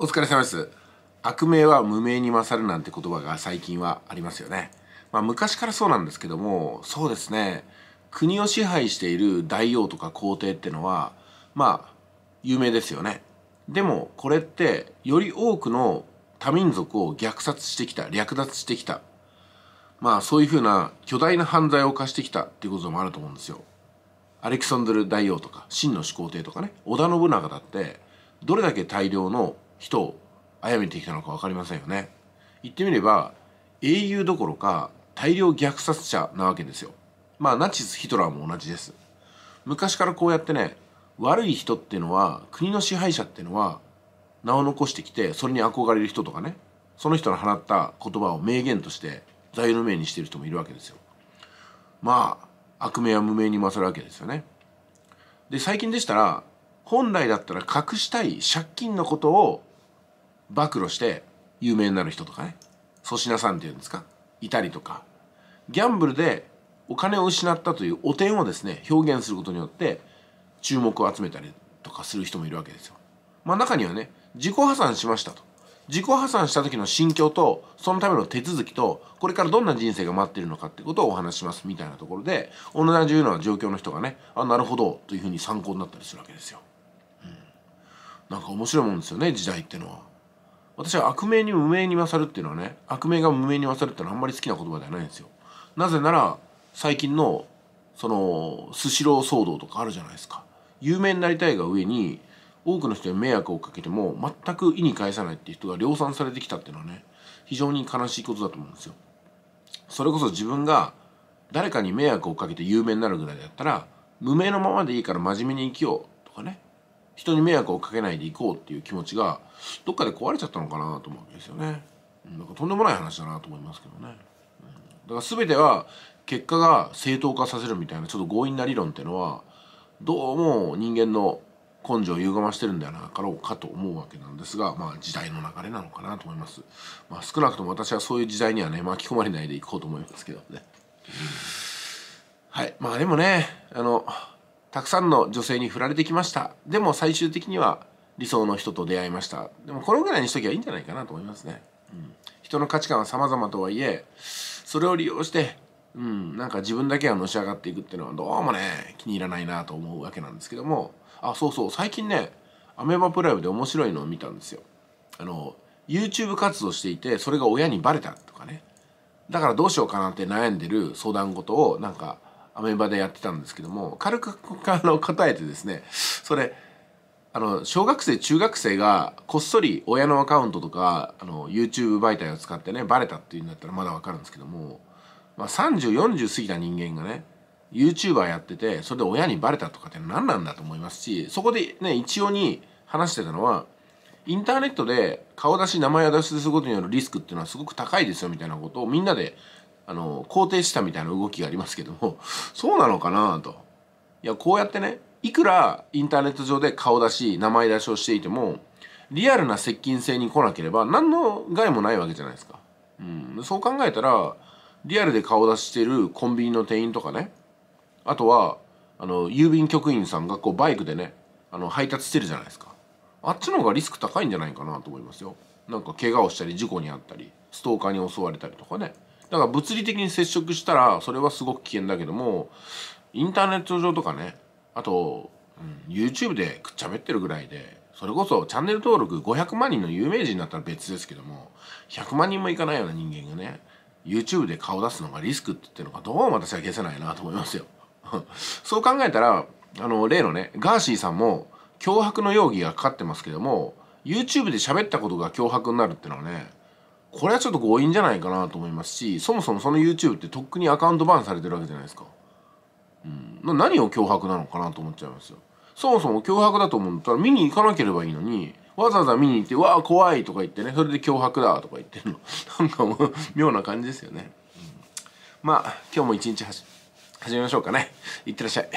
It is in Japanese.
お疲れ様です悪名は無名に勝るなんて言葉が最近はありますよねまあ昔からそうなんですけどもそうですね国を支配している大王とか皇帝ってのはまあ有名ですよねでもこれってより多くの多民族を虐殺してきた略奪してきたまあそういうふうな巨大な犯罪を犯してきたっていうこともあると思うんですよ。アレキサンドル大王とか真の始皇帝とかね織田信長だってどれだけ大量の人を殺めてきたのか分かりませんよね言ってみれば英雄どころか大量虐殺者なわけですよまあナチスヒトラーも同じです昔からこうやってね悪い人っていうのは国の支配者っていうのは名を残してきてそれに憧れる人とかねその人の放った言葉を名言として座右の銘にしてる人もいるわけですよまあ悪名は無名に勝るわけですよねで最近でしたら本来だったら隠したい借金のことを暴露して有名になる人とかね粗品さんっていうんですかいたりとかギャンブルでお金を失ったという汚点をですね表現することによって注目を集めたりとかする人もいるわけですよ。まあ、中にはね自己破産しましたと自己破産した時の心境とそのための手続きとこれからどんな人生が待ってるのかってことをお話しますみたいなところで同じような状況の人がねあなるほどというふうに参考になったりするわけですよ。うん、なんか面白いもんですよね時代ってのは。私は悪名に無名に勝るっていうのはね悪名が無名に勝るっていうのはあんまり好きな言葉ではないんですよなぜなら最近のそのスシロー騒動とかあるじゃないですか有名になりたいが上に多くの人に迷惑をかけても全く意に介さないっていう人が量産されてきたっていうのはね非常に悲しいことだと思うんですよそれこそ自分が誰かに迷惑をかけて有名になるぐらいだったら無名のままでいいから真面目に生きようとかね人に迷惑をかけないでいこうっていう気持ちがどっかで壊れちゃったのかなと思うんですよね。なんかとんでもない話だなと思いますけどね。だから全ては結果が正当化させるみたいなちょっと強引な理論っていうのはどうも人間の根性を歪ましてるんではなかろうかと思うわけなんですがまあ時代の流れなのかなと思います。まあ少なくとも私はそういう時代にはね巻き込まれないでいこうと思いますけどね。はいまあでもねあのたくさんの女性に振られてきましたでも最終的には理想の人と出会いましたでもこのぐらいにしときゃいいんじゃないかなと思いますね、うん、人の価値観は様々とはいえそれを利用してうん、なんか自分だけがのし上がっていくっていうのはどうもね気に入らないなと思うわけなんですけどもあそうそう最近ねアメーバプライムで面白いのを見たんですよあの YouTube 活動していてそれが親にバレたとかねだからどうしようかなって悩んでる相談事をなんかアメーバでやってたんですけども軽くあの答えてですねそれあの小学生中学生がこっそり親のアカウントとかあの YouTube 媒体を使ってねバレたっていうんだったらまだ分かるんですけども、まあ、3040過ぎた人間がね YouTuber やっててそれで親にバレたとかって何なんだと思いますしそこでね一応に話してたのはインターネットで顔出し名前を出しすることによるリスクっていうのはすごく高いですよみたいなことをみんなであの肯定したみたいな動きがありますけども そうなのかなといやこうやってねいくらインターネット上で顔出し名前出しをしていてもリアルな接近性に来なければ何の害もないわけじゃないですか、うん、そう考えたらリアルで顔出してるコンビニの店員とかねあとはあの郵便局員さんがこうバイクでねあの配達してるじゃないですかあっちの方がリスク高いんじゃないかなと思いますよなんか怪我をしたり事故に遭ったりストーカーに襲われたりとかねだから物理的に接触したらそれはすごく危険だけどもインターネット上とかねあと、うん、YouTube でくっちゃべってるぐらいでそれこそチャンネル登録500万人の有名人だったら別ですけども100万人もいかないような人間がね YouTube で顔出すのがリスクって言ってるのかどうも私は消せないなと思いますよ。そう考えたらあの例のねガーシーさんも脅迫の容疑がかかってますけども YouTube で喋ったことが脅迫になるってのはねこれはちょっと強引じゃないかなと思いますしそもそもその YouTube ってとっくにアカウントバンされてるわけじゃないですか、うん、何を脅迫なのかなと思っちゃいますよそもそも脅迫だと思うんだったら見に行かなければいいのにわざわざ見に行って「わあ怖い」とか言ってねそれで脅迫だとか言ってるの なんかもう妙な感じですよね、うん、まあ今日も一日始めましょうかねいってらっしゃい